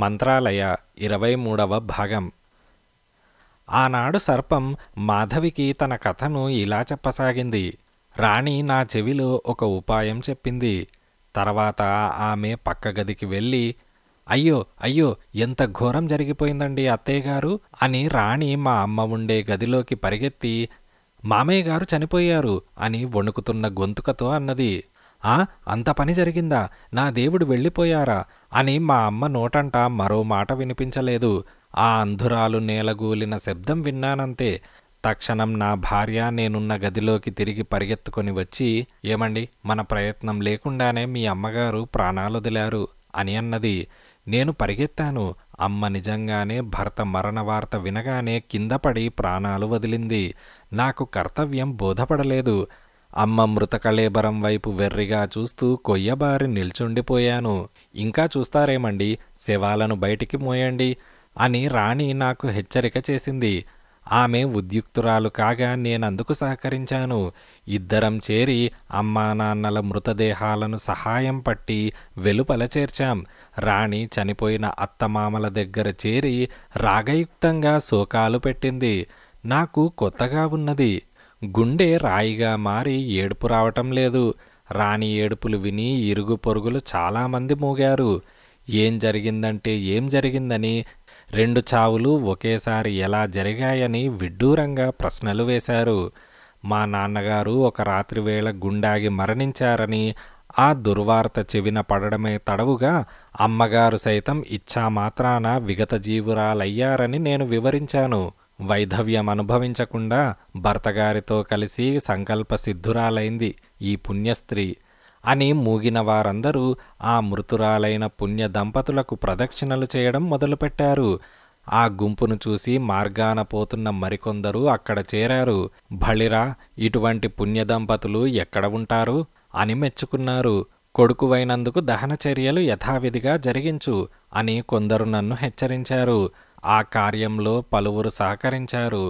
మంత్రాలయ ఇరవై మూడవ భాగం ఆనాడు సర్పం మాధవికి తన కథను ఇలా చెప్పసాగింది రాణి నా చెవిలో ఒక ఉపాయం చెప్పింది తర్వాత ఆమె పక్క గదికి వెళ్ళి అయ్యో అయ్యో ఎంత ఘోరం జరిగిపోయిందండి అత్తయ్య గారు అని రాణి మా అమ్మ ఉండే గదిలోకి పరిగెత్తి మామయ్య గారు చనిపోయారు అని వణుకుతున్న గొంతుకతో అన్నది ఆ అంత పని జరిగిందా నా దేవుడు వెళ్ళిపోయారా అని మా అమ్మ నోటంట మరో మాట వినిపించలేదు ఆ అంధురాలు నేలగూలిన శబ్దం విన్నానంతే తక్షణం నా భార్య నేనున్న గదిలోకి తిరిగి పరిగెత్తుకొని వచ్చి ఏమండి మన ప్రయత్నం లేకుండానే మీ అమ్మగారు ప్రాణాలొదిలారు అని అన్నది నేను పరిగెత్తాను అమ్మ నిజంగానే భర్త మరణ వార్త వినగానే కిందపడి ప్రాణాలు వదిలింది నాకు కర్తవ్యం బోధపడలేదు అమ్మ మృతకళేబరం వైపు వెర్రిగా చూస్తూ కొయ్యబారి నిల్చుండిపోయాను ఇంకా చూస్తారేమండి శవాలను బయటికి మోయండి అని రాణి నాకు హెచ్చరిక చేసింది ఆమె ఉద్యుక్తురాలు కాగా నేనందుకు సహకరించాను ఇద్దరం చేరి అమ్మా నాన్నల మృతదేహాలను సహాయం పట్టి వెలుపల చేర్చాం రాణి చనిపోయిన అత్తమామల దగ్గర చేరి రాగయుక్తంగా శోకాలు పెట్టింది నాకు కొత్తగా ఉన్నది గుండె రాయిగా మారి ఏడుపు రావటం లేదు రాణి ఏడుపులు విని ఇరుగు పొరుగులు చాలామంది మూగారు ఏం జరిగిందంటే ఏం జరిగిందని రెండు చావులు ఒకేసారి ఎలా జరిగాయని విడ్డూరంగా ప్రశ్నలు వేశారు మా నాన్నగారు ఒక రాత్రివేళ గుండాగి మరణించారని ఆ దుర్వార్త చెవిన పడడమే తడవుగా అమ్మగారు సైతం ఇచ్చామాత్రాన విగత జీవురాలయ్యారని నేను వివరించాను వైధవ్యం అనుభవించకుండా భర్తగారితో కలిసి సంకల్పసిద్ధురాలైంది ఈ పుణ్యస్త్రీ అని మూగిన వారందరూ ఆ మృతురాలైన పుణ్య దంపతులకు ప్రదక్షిణలు చేయడం మొదలుపెట్టారు ఆ గుంపును చూసి మార్గాన పోతున్న మరికొందరు అక్కడ చేరారు భళిరా ఇటువంటి పుణ్య దంపతులు ఎక్కడ ఉంటారు అని మెచ్చుకున్నారు కొడుకువైనందుకు దహన చర్యలు యథావిధిగా జరిగించు అని కొందరు నన్ను హెచ్చరించారు ఆ కార్యంలో పలువురు సహకరించారు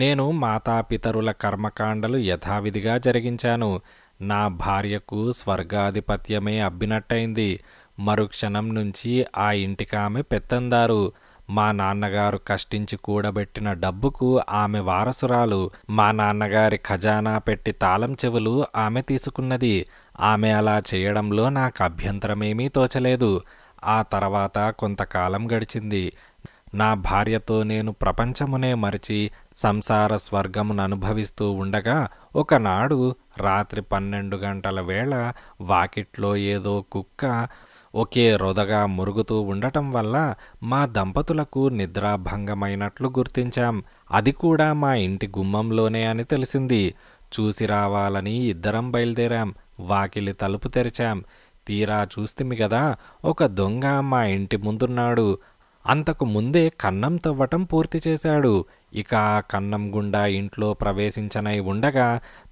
నేను మాతాపితరుల కర్మకాండలు యథావిధిగా జరిగించాను నా భార్యకు స్వర్గాధిపత్యమే అబ్బినట్టయింది మరుక్షణం నుంచి ఆ ఇంటికామె పెత్తందారు మా నాన్నగారు కష్టించి కూడబెట్టిన డబ్బుకు ఆమె వారసురాలు మా నాన్నగారి ఖజానా పెట్టి తాళం చెవులు ఆమె తీసుకున్నది ఆమె అలా చేయడంలో నాకు అభ్యంతరమేమీ తోచలేదు ఆ తర్వాత కొంతకాలం గడిచింది నా భార్యతో నేను ప్రపంచమునే మరిచి సంసార స్వర్గమును అనుభవిస్తూ ఉండగా ఒకనాడు రాత్రి పన్నెండు గంటల వేళ వాకిట్లో ఏదో కుక్క ఒకే రొదగా మురుగుతూ ఉండటం వల్ల మా దంపతులకు నిద్రాభంగమైనట్లు గుర్తించాం అది కూడా మా ఇంటి గుమ్మంలోనే అని తెలిసింది చూసి రావాలని ఇద్దరం బయలుదేరాం వాకిలి తలుపు తెరిచాం తీరా చూస్తిమి కదా ఒక దొంగ మా ఇంటి ముందున్నాడు అంతకు ముందే కన్నం తవ్వటం పూర్తి చేశాడు ఇక కన్నం గుండా ఇంట్లో ప్రవేశించనై ఉండగా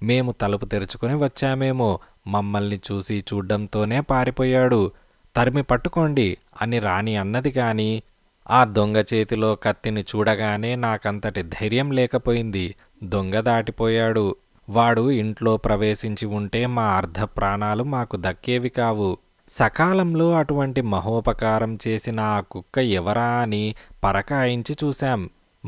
మేము తలుపు తెరుచుకుని వచ్చామేమో మమ్మల్ని చూసి చూడ్డంతోనే పారిపోయాడు తరిమి పట్టుకోండి అని రాణి అన్నది కానీ ఆ దొంగ చేతిలో కత్తిని చూడగానే నాకంతటి ధైర్యం లేకపోయింది దొంగ దాటిపోయాడు వాడు ఇంట్లో ప్రవేశించి ఉంటే మా అర్ధ ప్రాణాలు మాకు దక్కేవి కావు సకాలంలో అటువంటి మహోపకారం చేసిన ఆ కుక్క ఎవరా అని పరకాయించి చూశాం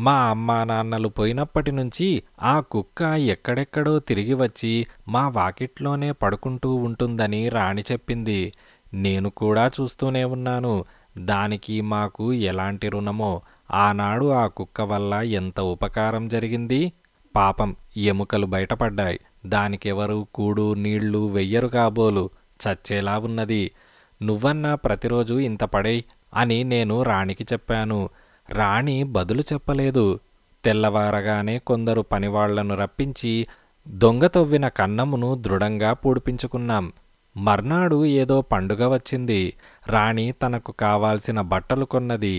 మా అమ్మా నాన్నలు పోయినప్పటి నుంచి ఆ కుక్క ఎక్కడెక్కడో తిరిగి వచ్చి మా వాకిట్లోనే పడుకుంటూ ఉంటుందని రాణి చెప్పింది నేను కూడా చూస్తూనే ఉన్నాను దానికి మాకు ఎలాంటి రుణమో ఆనాడు ఆ కుక్క వల్ల ఎంత ఉపకారం జరిగింది పాపం ఎముకలు బయటపడ్డాయి దానికెవరు కూడు నీళ్లు వెయ్యరు కాబోలు చచ్చేలా ఉన్నది నువ్వన్నా ప్రతిరోజు ఇంత పడేయ్ అని నేను రాణికి చెప్పాను రాణి బదులు చెప్పలేదు తెల్లవారగానే కొందరు పనివాళ్లను రప్పించి దొంగ తవ్విన కన్నమును దృఢంగా పూడిపించుకున్నాం మర్నాడు ఏదో పండుగ వచ్చింది రాణి తనకు కావాల్సిన బట్టలు కొన్నది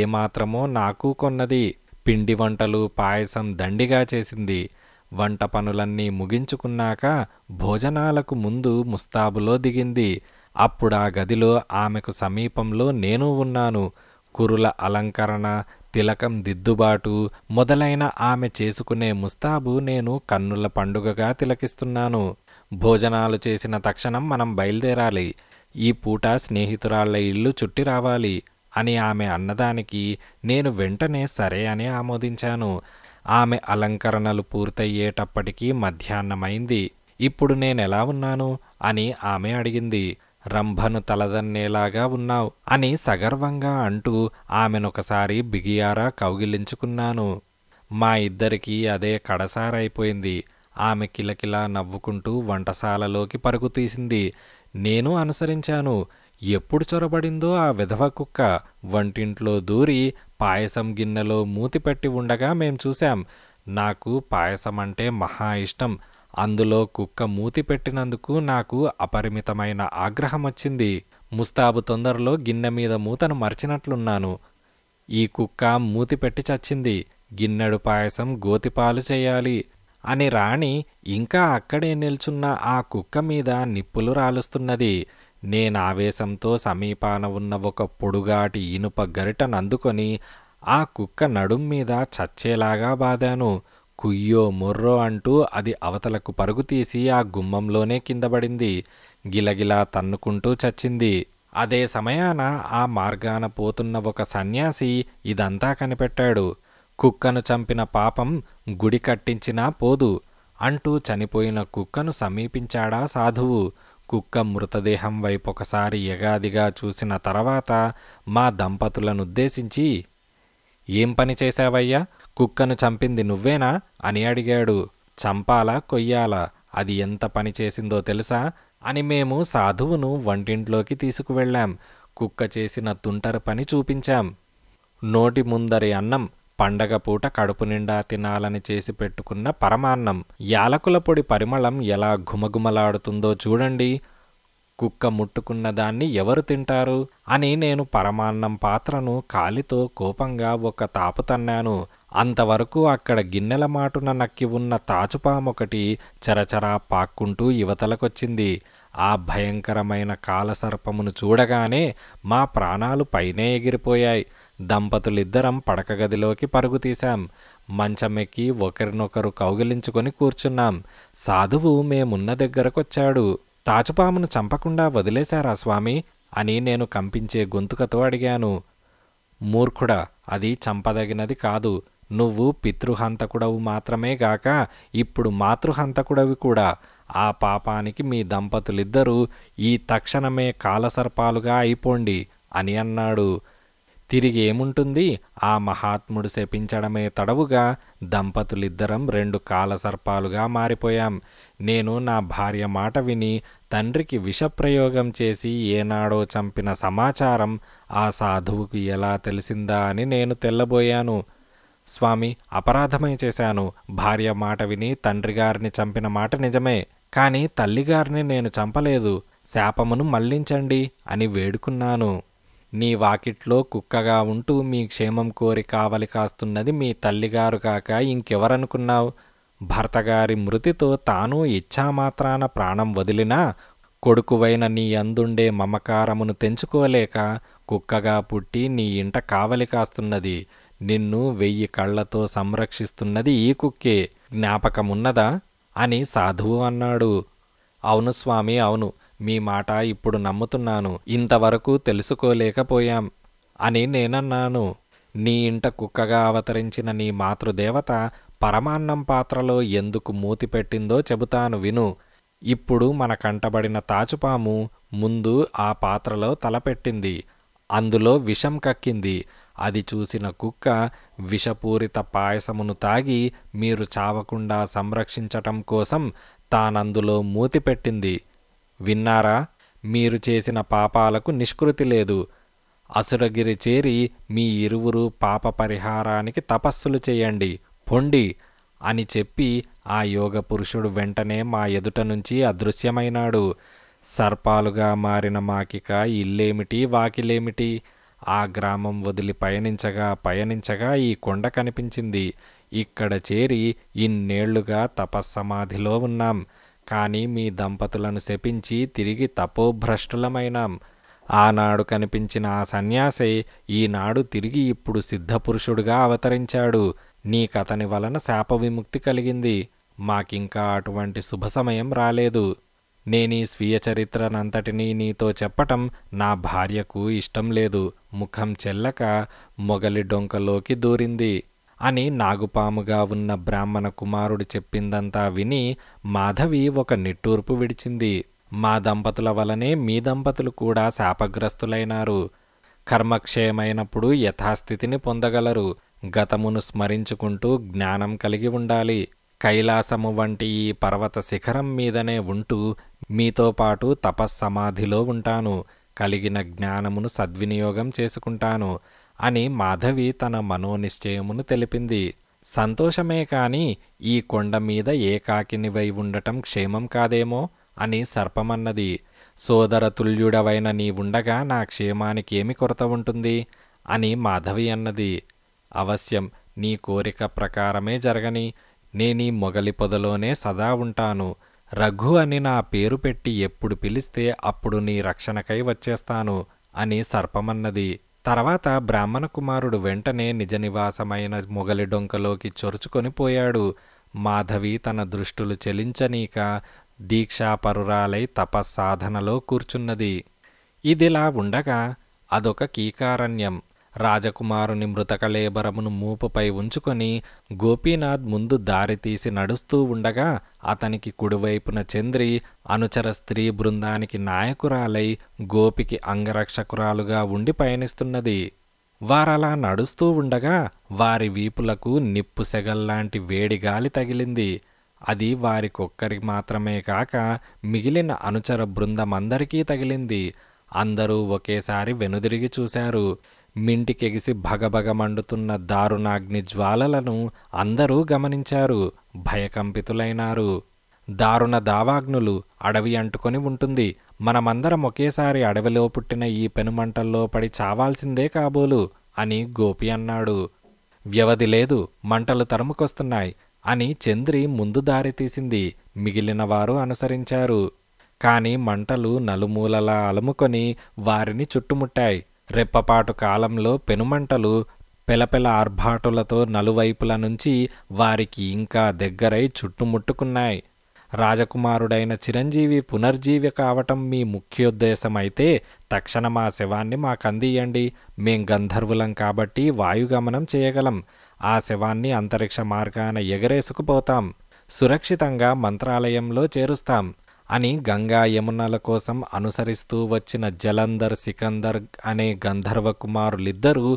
ఏమాత్రమో నాకు కొన్నది పిండి వంటలు పాయసం దండిగా చేసింది వంట పనులన్నీ ముగించుకున్నాక భోజనాలకు ముందు ముస్తాబులో దిగింది అప్పుడా గదిలో ఆమెకు సమీపంలో నేను ఉన్నాను కురుల అలంకరణ తిలకం దిద్దుబాటు మొదలైన ఆమె చేసుకునే ముస్తాబు నేను కన్నుల పండుగగా తిలకిస్తున్నాను భోజనాలు చేసిన తక్షణం మనం బయలుదేరాలి ఈ పూట స్నేహితురాళ్ల ఇల్లు చుట్టి రావాలి అని ఆమె అన్నదానికి నేను వెంటనే సరే అని ఆమోదించాను ఆమె అలంకరణలు పూర్తయ్యేటప్పటికీ మధ్యాహ్నమైంది ఇప్పుడు నేనెలా ఉన్నాను అని ఆమె అడిగింది రంభను తలదన్నేలాగా ఉన్నావు అని సగర్వంగా అంటూ ఆమెనొకసారి బిగియారా కౌగిలించుకున్నాను మా ఇద్దరికీ అదే కడసారైపోయింది ఆమె కిలకిలా నవ్వుకుంటూ వంటశాలలోకి పరుగు తీసింది నేను అనుసరించాను ఎప్పుడు చొరబడిందో ఆ విధవ కుక్క వంటింట్లో దూరి పాయసం గిన్నెలో మూతిపెట్టి ఉండగా మేం చూశాం నాకు పాయసం అంటే మహా ఇష్టం అందులో కుక్క మూతి పెట్టినందుకు నాకు అపరిమితమైన ఆగ్రహం వచ్చింది ముస్తాబు తొందరలో గిన్నె మీద మూతను మర్చినట్లున్నాను ఈ కుక్క మూతి పెట్టి చచ్చింది గిన్నెడు పాయసం గోతిపాలు చేయాలి అని రాణి ఇంకా అక్కడే నిల్చున్న ఆ కుక్క మీద నిప్పులు రాలుస్తున్నది నేనావేశంతో సమీపాన ఉన్న ఒక పొడుగాటి ఇనుప గరిటనందుకొని ఆ కుక్క నడుం మీద చచ్చేలాగా బాదాను కుయ్యో మొర్రో అంటూ అది అవతలకు పరుగుతీసి ఆ గుమ్మంలోనే కిందబడింది గిలగిలా తన్నుకుంటూ చచ్చింది అదే సమయాన ఆ మార్గాన పోతున్న ఒక సన్యాసి ఇదంతా కనిపెట్టాడు కుక్కను చంపిన పాపం గుడి కట్టించినా పోదు అంటూ చనిపోయిన కుక్కను సమీపించాడా సాధువు కుక్క మృతదేహం వైపొకసారి యగాదిగా చూసిన తర్వాత మా దంపతులనుద్దేశించి ఏం పని చేశావయ్యా కుక్కను చంపింది నువ్వేనా అని అడిగాడు చంపాలా కొయ్యాలా అది ఎంత పని చేసిందో తెలుసా అని మేము సాధువును వంటింట్లోకి తీసుకువెళ్ళాం కుక్క చేసిన తుంటరు పని చూపించాం నోటి ముందరి అన్నం పండగ పూట కడుపు నిండా తినాలని చేసి పెట్టుకున్న పరమాన్నం యాలకుల పొడి పరిమళం ఎలా ఘుమఘుమలాడుతుందో చూడండి కుక్క ముట్టుకున్న దాన్ని ఎవరు తింటారు అని నేను పరమాన్నం పాత్రను కాలితో కోపంగా ఒక తాపు తన్నాను అంతవరకు అక్కడ గిన్నెల మాటున నక్కి ఉన్న తాచుపామొకటి చరచరా పాక్కుంటూ యువతలకొచ్చింది ఆ భయంకరమైన కాలసర్పమును చూడగానే మా ప్రాణాలు పైనే ఎగిరిపోయాయి దంపతులిద్దరం పడక గదిలోకి పరుగు తీశాం మంచమెక్కి ఒకరినొకరు కౌగిలించుకొని కూర్చున్నాం సాధువు మేమున్న దగ్గరకొచ్చాడు తాచుపామును చంపకుండా వదిలేశారా స్వామి అని నేను కంపించే గొంతుకతో అడిగాను మూర్ఖుడా అది చంపదగినది కాదు నువ్వు పితృహంతకుడవు మాత్రమే గాక ఇప్పుడు మాతృహంతకుడవి కూడా ఆ పాపానికి మీ దంపతులిద్దరూ ఈ తక్షణమే కాలసర్పాలుగా అయిపోండి అని అన్నాడు తిరిగి ఏముంటుంది ఆ మహాత్ముడు శపించడమే తడవుగా దంపతులిద్దరం రెండు కాలసర్పాలుగా మారిపోయాం నేను నా భార్య మాట విని తండ్రికి విషప్రయోగం చేసి ఏనాడో చంపిన సమాచారం ఆ సాధువుకు ఎలా తెలిసిందా అని నేను తెల్లబోయాను స్వామి అపరాధమై చేశాను భార్య మాట విని తండ్రిగారిని చంపిన మాట నిజమే కానీ తల్లిగారిని నేను చంపలేదు శాపమును మళ్లించండి అని వేడుకున్నాను నీ వాకిట్లో కుక్కగా ఉంటూ మీ క్షేమం కోరి కావలి కాస్తున్నది మీ తల్లిగారు కాక ఇంకెవరనుకున్నావు భర్తగారి మృతితో తాను ఇచ్చామాత్రాన ప్రాణం వదిలినా కొడుకువైన నీ అందుండే మమకారమును తెంచుకోలేక కుక్కగా పుట్టి నీ ఇంట కావలి కాస్తున్నది నిన్ను వెయ్యి కళ్ళతో సంరక్షిస్తున్నది ఈ కుక్కే జ్ఞాపకమున్నదా అని సాధువు అన్నాడు అవును స్వామి అవును మీ మాట ఇప్పుడు నమ్ముతున్నాను ఇంతవరకు తెలుసుకోలేకపోయాం అని నేనన్నాను నీ ఇంట కుక్కగా అవతరించిన నీ మాతృదేవత పరమాన్నం పాత్రలో ఎందుకు మూతి పెట్టిందో చెబుతాను విను ఇప్పుడు మన కంటబడిన తాచుపాము ముందు ఆ పాత్రలో తలపెట్టింది అందులో విషం కక్కింది అది చూసిన కుక్క విషపూరిత పాయసమును తాగి మీరు చావకుండా సంరక్షించటం కోసం తానందులో మూతి పెట్టింది విన్నారా మీరు చేసిన పాపాలకు నిష్కృతి లేదు అసురగిరి చేరి మీ ఇరువురు పాప పరిహారానికి తపస్సులు చేయండి పొండి అని చెప్పి ఆ యోగ పురుషుడు వెంటనే మా ఎదుట నుంచి అదృశ్యమైనాడు సర్పాలుగా మారిన మాకిక ఇల్లేమిటి వాకిలేమిటి ఆ గ్రామం వదిలి పయనించగా పయనించగా ఈ కొండ కనిపించింది ఇక్కడ చేరి ఇన్నేళ్లుగా తపస్సమాధిలో ఉన్నాం కానీ మీ దంపతులను శపించి తిరిగి తపోభ్రష్టులమైనాం ఆనాడు కనిపించిన ఆ సన్యాసి ఈనాడు తిరిగి ఇప్పుడు సిద్ధపురుషుడుగా అవతరించాడు నీకతని వలన శాప విముక్తి కలిగింది మాకింకా అటువంటి శుభ సమయం రాలేదు నేనీ స్వీయ చరిత్రనంతటినీ నీతో చెప్పటం నా భార్యకు ఇష్టం లేదు ముఖం చెల్లక మొగలి డొంకలోకి దూరింది అని నాగుపాముగా ఉన్న బ్రాహ్మణ కుమారుడు చెప్పిందంతా విని మాధవి ఒక నిట్టూర్పు విడిచింది మా దంపతుల వలనే మీ దంపతులు కూడా శాపగ్రస్తులైనారు కర్మక్షయమైనప్పుడు యథాస్థితిని పొందగలరు గతమును స్మరించుకుంటూ జ్ఞానం కలిగి ఉండాలి కైలాసము వంటి ఈ పర్వత శిఖరం మీదనే ఉంటూ మీతో పాటు తపస్సమాధిలో ఉంటాను కలిగిన జ్ఞానమును సద్వినియోగం చేసుకుంటాను అని మాధవి తన మనోనిశ్చయమును తెలిపింది సంతోషమే కాని ఈ కొండ మీద ఏకాకినివై ఉండటం క్షేమం కాదేమో అని సర్పమన్నది సోదరతుల్యుడవైన నీ ఉండగా నా క్షేమానికి ఏమి కొరత ఉంటుంది అని మాధవి అన్నది అవశ్యం నీ కోరిక ప్రకారమే జరగని నేనీ మొగలి పొదలోనే సదా ఉంటాను రఘు అని నా పేరు పెట్టి ఎప్పుడు పిలిస్తే అప్పుడు నీ రక్షణకై వచ్చేస్తాను అని సర్పమన్నది తర్వాత బ్రాహ్మణ కుమారుడు వెంటనే నిజ నివాసమైన మొగలి డొంకలోకి చొరుచుకొని పోయాడు మాధవి తన దృష్టులు చెలించనీక దీక్షాపరురాలై తపస్సాధనలో కూర్చున్నది ఇదిలా ఉండగా అదొక కీకారణ్యం రాజకుమారుని మృతకళేబరమును మూపుపై ఉంచుకొని గోపీనాథ్ ముందు దారితీసి నడుస్తూ ఉండగా అతనికి కుడివైపున చంద్రి అనుచర స్త్రీ బృందానికి నాయకురాలై గోపికి అంగరక్షకురాలుగా ఉండి పయనిస్తున్నది వారలా నడుస్తూ ఉండగా వారి వీపులకు నిప్పు సెగల్లాంటి వేడి గాలి తగిలింది అది వారికొక్కరికి మాత్రమే కాక మిగిలిన అనుచర బృందమందరికీ తగిలింది అందరూ ఒకేసారి వెనుదిరిగి చూశారు మింటికెగిసి భగభగ మండుతున్న దారుణాగ్ని జ్వాలలను అందరూ గమనించారు భయకంపితులైనారు దారుణ దావాగ్నులు అడవి అంటుకొని ఉంటుంది మనమందరం ఒకేసారి అడవిలో పుట్టిన ఈ పెనుమంటల్లో పడి చావాల్సిందే కాబోలు అని గోపి అన్నాడు వ్యవధి లేదు మంటలు తరుముకొస్తున్నాయి అని చంద్రి ముందు దారి తీసింది మిగిలిన వారు అనుసరించారు కాని మంటలు నలుమూలలా అలుముకొని వారిని చుట్టుముట్టాయి రెప్పపాటు కాలంలో పెనుమంటలు పెలపెల ఆర్భాటులతో నలువైపుల నుంచి వారికి ఇంకా దగ్గరై చుట్టుముట్టుకున్నాయి రాజకుమారుడైన చిరంజీవి పునర్జీవి కావటం మీ ముఖ్యోద్దేశమైతే తక్షణ మా శవాన్ని మాకందియండి మేం గంధర్వులం కాబట్టి వాయుగమనం చేయగలం ఆ శవాన్ని అంతరిక్ష మార్గాన ఎగరేసుకుపోతాం సురక్షితంగా మంత్రాలయంలో చేరుస్తాం అని గంగా యమునల కోసం అనుసరిస్తూ వచ్చిన జలంధర్ సికందర్ అనే గంధర్వ కుమారులిద్దరూ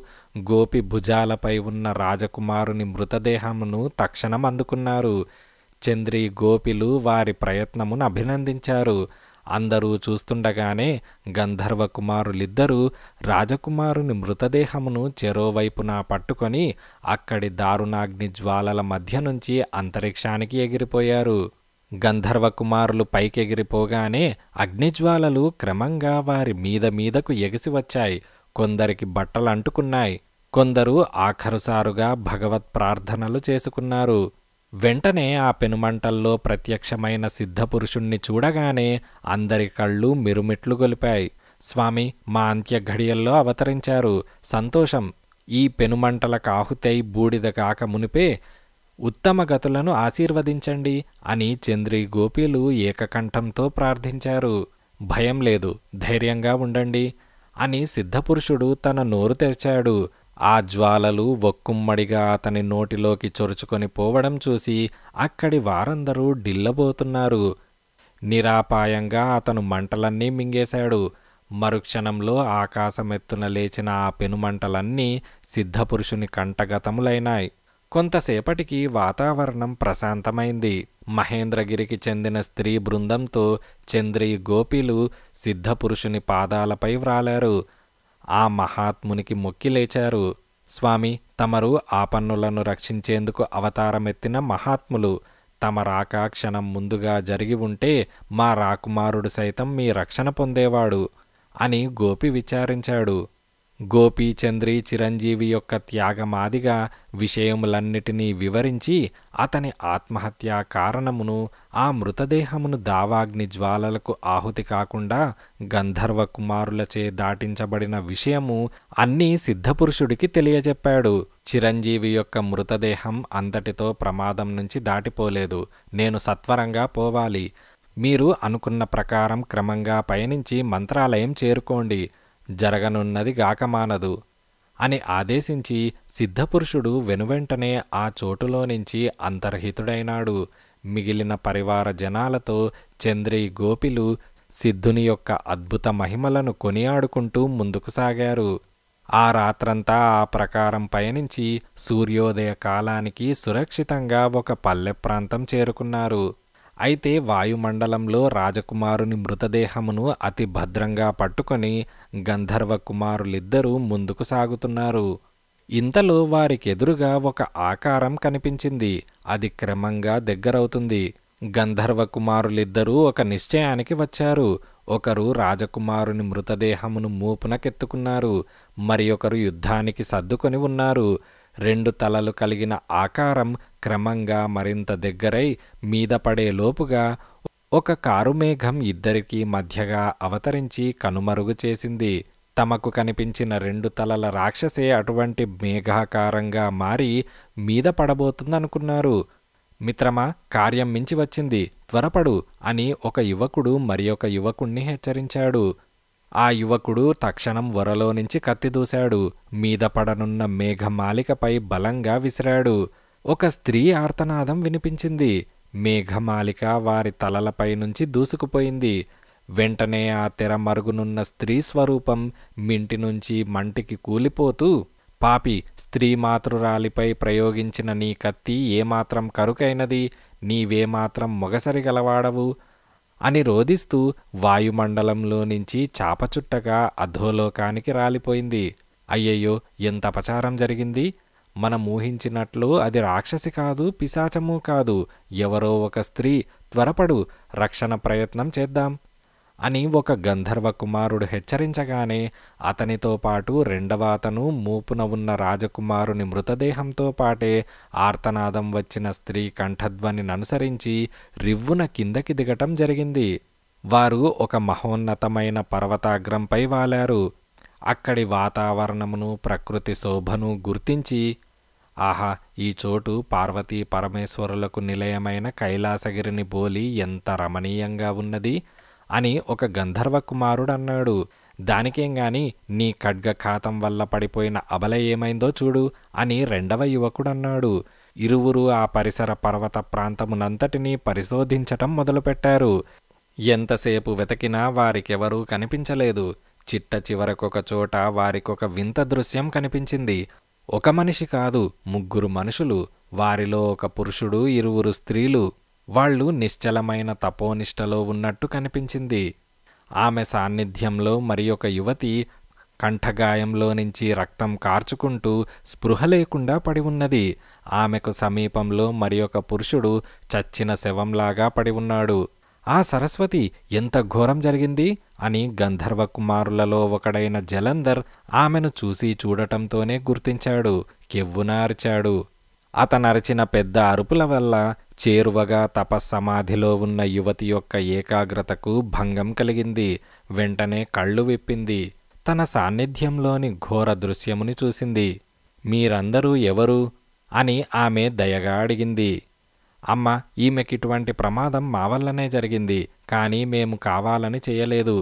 గోపి భుజాలపై ఉన్న రాజకుమారుని మృతదేహమును తక్షణం అందుకున్నారు చంద్రి గోపిలు వారి ప్రయత్నమును అభినందించారు అందరూ చూస్తుండగానే గంధర్వ కుమారులిద్దరూ రాజకుమారుని మృతదేహమును చెరోవైపున పట్టుకొని అక్కడి దారుణాగ్ని జ్వాలల మధ్య నుంచి అంతరిక్షానికి ఎగిరిపోయారు గంధర్వకుమారులు పైకెగిరిపోగానే అగ్నిజ్వాలలు క్రమంగా వారి మీద మీదకు ఎగిసి వచ్చాయి కొందరికి బట్టలు అంటుకున్నాయి కొందరు ఆఖరుసారుగా భగవత్ ప్రార్థనలు చేసుకున్నారు వెంటనే ఆ పెనుమంటల్లో ప్రత్యక్షమైన సిద్ధపురుషుణ్ణి చూడగానే అందరి కళ్ళు మిరుమిట్లు గొలిపాయి స్వామి మా అంత్య ఘడియల్లో అవతరించారు సంతోషం ఈ పెనుమంటల కాహుతై బూడిద కాక మునిపే ఉత్తమ గతులను ఆశీర్వదించండి అని చంద్రి గోపీలు ఏకకంఠంతో ప్రార్థించారు భయం లేదు ధైర్యంగా ఉండండి అని సిద్ధపురుషుడు తన నోరు తెరిచాడు ఆ జ్వాలలు ఒక్కుమ్మడిగా అతని నోటిలోకి చొరుచుకొని పోవడం చూసి అక్కడి వారందరూ డిల్లబోతున్నారు నిరాపాయంగా అతను మంటలన్నీ మింగేశాడు మరుక్షణంలో ఆకాశమెత్తున లేచిన ఆ పెనుమంటలన్నీ సిద్ధపురుషుని కంటగతములైనాయి కొంతసేపటికి వాతావరణం ప్రశాంతమైంది మహేంద్రగిరికి చెందిన స్త్రీ బృందంతో చంద్రి గోపీలు సిద్ధపురుషుని పాదాలపై వ్రాలారు ఆ మహాత్మునికి మొక్కి లేచారు స్వామి తమరు ఆపన్నులను రక్షించేందుకు అవతారమెత్తిన మహాత్ములు తమ రాకాక్షణం ముందుగా జరిగి ఉంటే మా రాకుమారుడు సైతం మీ రక్షణ పొందేవాడు అని గోపి విచారించాడు గోపీచంద్రి చిరంజీవి యొక్క త్యాగమాదిగా విషయములన్నిటినీ వివరించి అతని ఆత్మహత్యా కారణమును ఆ మృతదేహమును దావాగ్ని జ్వాలలకు ఆహుతి కాకుండా గంధర్వ కుమారులచే దాటించబడిన విషయము అన్నీ సిద్ధపురుషుడికి తెలియజెప్పాడు చిరంజీవి యొక్క మృతదేహం అంతటితో ప్రమాదం నుంచి దాటిపోలేదు నేను సత్వరంగా పోవాలి మీరు అనుకున్న ప్రకారం క్రమంగా పయనించి మంత్రాలయం చేరుకోండి జరగనున్నది గాకమానదు అని ఆదేశించి సిద్ధపురుషుడు వెనువెంటనే ఆ చోటులో నుంచి అంతర్హితుడైనాడు మిగిలిన పరివార జనాలతో చంద్రి గోపిలు సిద్ధుని యొక్క అద్భుత మహిమలను కొనియాడుకుంటూ ముందుకు సాగారు ఆ రాత్రంతా ఆ ప్రకారం పయనించి సూర్యోదయ కాలానికి సురక్షితంగా ఒక పల్లె ప్రాంతం చేరుకున్నారు అయితే వాయుమండలంలో రాజకుమారుని మృతదేహమును అతి భద్రంగా పట్టుకొని గంధర్వ కుమారులిద్దరూ ముందుకు సాగుతున్నారు ఇంతలో వారికెదురుగా ఒక ఆకారం కనిపించింది అది క్రమంగా దగ్గరవుతుంది గంధర్వ కుమారులిద్దరూ ఒక నిశ్చయానికి వచ్చారు ఒకరు రాజకుమారుని మృతదేహమును మూపునకెత్తుకున్నారు మరి ఒకరు యుద్ధానికి సర్దుకొని ఉన్నారు రెండు తలలు కలిగిన ఆకారం క్రమంగా మరింత దగ్గరై మీద పడే లోపుగా ఒక కారుమేఘం ఇద్దరికీ మధ్యగా అవతరించి కనుమరుగు చేసింది తమకు కనిపించిన రెండు తలల రాక్షసే అటువంటి మేఘాకారంగా మారి మీద పడబోతుందనుకున్నారు మిత్రమా కార్యం మించి వచ్చింది త్వరపడు అని ఒక యువకుడు మరి ఒక యువకుణ్ణి హెచ్చరించాడు ఆ యువకుడు తక్షణం వరలో నుంచి కత్తిదూశాడు మీద పడనున్న మేఘమాలికపై బలంగా విసిరాడు ఒక స్త్రీ ఆర్తనాదం వినిపించింది మేఘమాలిక వారి తలలపై నుంచి దూసుకుపోయింది వెంటనే ఆ తెర మరుగునున్న స్త్రీ స్వరూపం మింటి నుంచి మంటికి కూలిపోతూ పాపి స్త్రీ మాతృరాలిపై ప్రయోగించిన నీ కత్తి ఏమాత్రం కరుకైనది నీవేమాత్రం మొగసరి గలవాడవు అని రోధిస్తూ వాయుమండలంలో నుంచి చాపచుట్టగా అధోలోకానికి రాలిపోయింది అయ్యయ్యో ఎంత అపచారం జరిగింది మనం ఊహించినట్లు అది రాక్షసి కాదు పిశాచము కాదు ఎవరో ఒక స్త్రీ త్వరపడు రక్షణ ప్రయత్నం చేద్దాం అని ఒక గంధర్వ కుమారుడు హెచ్చరించగానే అతనితో పాటు రెండవ అతను మూపున ఉన్న రాజకుమారుని మృతదేహంతో పాటే ఆర్తనాదం వచ్చిన స్త్రీ కంఠధ్వనిననుసరించి రివ్వున కిందకి దిగటం జరిగింది వారు ఒక మహోన్నతమైన పర్వతాగ్రంపై వాలారు అక్కడి వాతావరణమును ప్రకృతి శోభను గుర్తించి ఆహా ఈ చోటు పార్వతీ పరమేశ్వరులకు నిలయమైన కైలాసగిరిని బోలి ఎంత రమణీయంగా ఉన్నది అని ఒక గంధర్వ కుమారుడు అన్నాడు దానికేం గాని నీ ఖడ్గఖాతం వల్ల పడిపోయిన అబల ఏమైందో చూడు అని రెండవ యువకుడన్నాడు ఇరువురు ఆ పరిసర పర్వత ప్రాంతమునంతటినీ పరిశోధించటం మొదలుపెట్టారు ఎంతసేపు వెతికినా వారికెవరూ కనిపించలేదు చిట్ట చివరకొక చోట వారికొక వింత దృశ్యం కనిపించింది ఒక మనిషి కాదు ముగ్గురు మనుషులు వారిలో ఒక పురుషుడు ఇరువురు స్త్రీలు వాళ్ళు నిశ్చలమైన తపోనిష్టలో ఉన్నట్టు కనిపించింది ఆమె సాన్నిధ్యంలో మరి ఒక యువతి కంఠగాయంలో నుంచి రక్తం కార్చుకుంటూ స్పృహ లేకుండా పడి ఉన్నది ఆమెకు సమీపంలో మరి ఒక పురుషుడు చచ్చిన శవంలాగా పడి ఉన్నాడు ఆ సరస్వతి ఎంత ఘోరం జరిగింది అని గంధర్వ కుమారులలో ఒకడైన జలంధర్ ఆమెను చూసి చూడటంతోనే గుర్తించాడు కెవ్వున అరిచాడు అతనరిచిన పెద్ద అరుపుల వల్ల చేరువగా తపస్సమాధిలో ఉన్న యువతి యొక్క ఏకాగ్రతకు భంగం కలిగింది వెంటనే కళ్ళు విప్పింది తన సాన్నిధ్యంలోని ఘోర దృశ్యముని చూసింది మీరందరూ ఎవరు అని ఆమె దయగా అడిగింది అమ్మ ఈమెకి ఇటువంటి ప్రమాదం మా వల్లనే జరిగింది కానీ మేము కావాలని చేయలేదు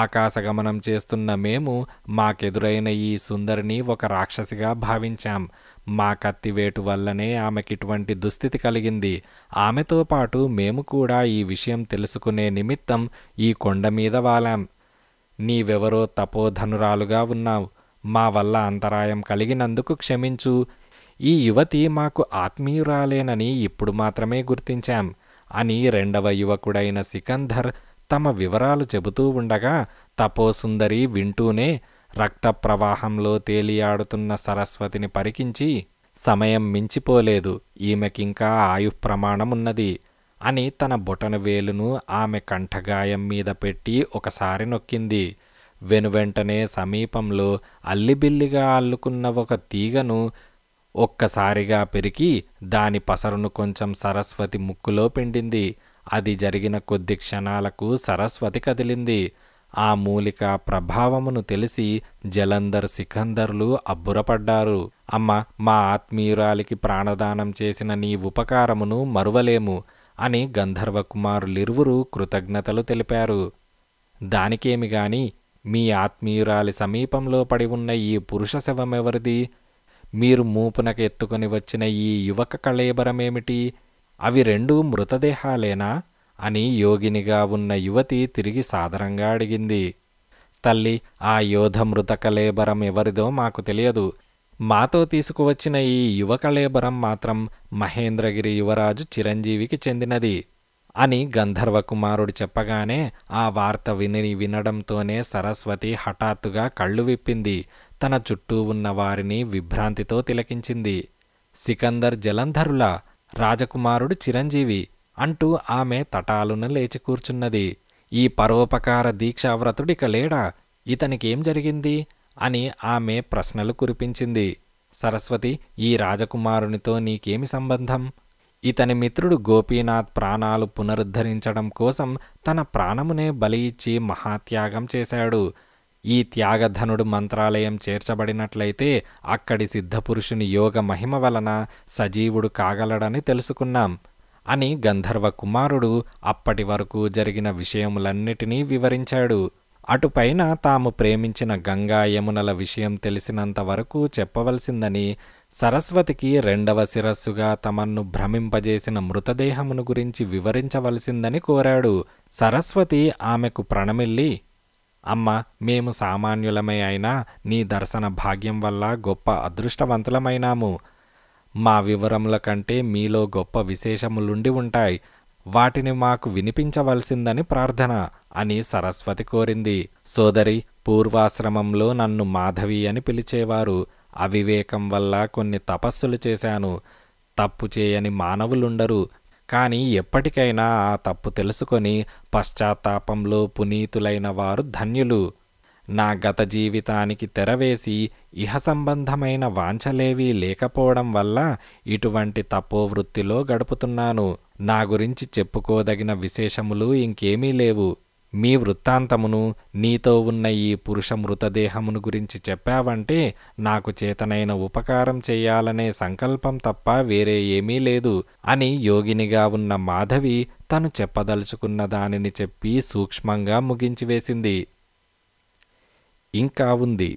ఆకాశగమనం చేస్తున్న మేము మాకెదురైన ఈ సుందరిని ఒక రాక్షసిగా భావించాం మా కత్తివేటు వల్లనే ఆమెకిటువంటి దుస్థితి కలిగింది ఆమెతో పాటు మేము కూడా ఈ విషయం తెలుసుకునే నిమిత్తం ఈ కొండ మీద వాలాం నీవెవరో తపోధనురాలుగా ఉన్నావు మా వల్ల అంతరాయం కలిగినందుకు క్షమించు ఈ యువతి మాకు ఆత్మీయురాలేనని ఇప్పుడు మాత్రమే గుర్తించాం అని రెండవ యువకుడైన సికంధర్ తమ వివరాలు చెబుతూ ఉండగా తపోసుందరి వింటూనే రక్త ప్రవాహంలో తేలియాడుతున్న సరస్వతిని పరికించి సమయం మించిపోలేదు ఈమెకింకా ఆయు ప్రమాణమున్నది అని తన బొటను వేలును ఆమె కంఠగాయం మీద పెట్టి ఒకసారి నొక్కింది వెనువెంటనే సమీపంలో అల్లిబిల్లిగా అల్లుకున్న ఒక తీగను ఒక్కసారిగా పెరిగి దాని పసరును కొంచెం సరస్వతి ముక్కులో పిండింది అది జరిగిన కొద్ది క్షణాలకు సరస్వతి కదిలింది ఆ మూలిక ప్రభావమును తెలిసి జలందర్ సికందర్లు అబ్బురపడ్డారు అమ్మ మా ఆత్మీయురాలికి ప్రాణదానం చేసిన నీ ఉపకారమును మరువలేము అని గంధర్వకుమారులిరువురు కృతజ్ఞతలు తెలిపారు దానికేమి మీ ఆత్మీయురాలి సమీపంలో పడి ఉన్న ఈ పురుష శవమెవరిది మీరు మూపునకు ఎత్తుకొని వచ్చిన ఈ యువక కళేబరమేమిటి అవి రెండూ మృతదేహాలేనా అని యోగినిగా ఉన్న యువతి తిరిగి సాదరంగా అడిగింది తల్లి ఆ యోధ మృత కళేబరం ఎవరిదో మాకు తెలియదు మాతో తీసుకువచ్చిన ఈ యువకళేబరం మాత్రం మహేంద్రగిరి యువరాజు చిరంజీవికి చెందినది అని గంధర్వకుమారుడు చెప్పగానే ఆ వార్త విని వినడంతోనే సరస్వతి హఠాత్తుగా కళ్ళు విప్పింది తన చుట్టూ ఉన్న వారిని విభ్రాంతితో తిలకించింది సికందర్ జలంధరుల రాజకుమారుడు చిరంజీవి అంటూ ఆమె తటాలున లేచి కూర్చున్నది ఈ పరోపకార దీక్షావ్రతుడిక లేడా ఇతనికేం జరిగింది అని ఆమె ప్రశ్నలు కురిపించింది సరస్వతి ఈ రాజకుమారునితో నీకేమి సంబంధం ఇతని మిత్రుడు గోపీనాథ్ ప్రాణాలు పునరుద్ధరించడం కోసం తన ప్రాణమునే బలి ఇచ్చి మహాత్యాగం చేశాడు ఈ త్యాగధనుడు మంత్రాలయం చేర్చబడినట్లయితే అక్కడి సిద్ధపురుషుని యోగ మహిమ వలన సజీవుడు కాగలడని తెలుసుకున్నాం అని గంధర్వ కుమారుడు అప్పటి వరకు జరిగిన విషయములన్నిటినీ వివరించాడు అటుపైన తాము ప్రేమించిన గంగా యమునల విషయం తెలిసినంత వరకు చెప్పవలసిందని సరస్వతికి రెండవ శిరస్సుగా తమన్ను భ్రమింపజేసిన మృతదేహమును గురించి వివరించవలసిందని కోరాడు సరస్వతి ఆమెకు ప్రణమిల్లి అమ్మ మేము సామాన్యులమే అయినా నీ దర్శన భాగ్యం వల్ల గొప్ప అదృష్టవంతులమైనాము మా వివరముల కంటే మీలో గొప్ప విశేషములుండి ఉంటాయి వాటిని మాకు వినిపించవలసిందని ప్రార్థన అని సరస్వతి కోరింది సోదరి పూర్వాశ్రమంలో నన్ను మాధవి అని పిలిచేవారు అవివేకం వల్ల కొన్ని తపస్సులు చేశాను తప్పు చేయని మానవులుండరు కానీ ఎప్పటికైనా ఆ తప్పు తెలుసుకొని పశ్చాత్తాపంలో పునీతులైన వారు ధన్యులు నా గత జీవితానికి తెరవేసి ఇహ సంబంధమైన వాంఛలేవీ లేకపోవడం వల్ల ఇటువంటి తపోవృత్తిలో గడుపుతున్నాను నా గురించి చెప్పుకోదగిన విశేషములు ఇంకేమీ లేవు మీ వృత్తాంతమును నీతో ఉన్న ఈ పురుష మృతదేహమును గురించి చెప్పావంటే నాకు చేతనైన ఉపకారం చేయాలనే సంకల్పం తప్ప వేరే ఏమీ లేదు అని యోగినిగా ఉన్న మాధవి తను చెప్పదలుచుకున్న దానిని చెప్పి సూక్ష్మంగా ముగించివేసింది ఇంకా ఉంది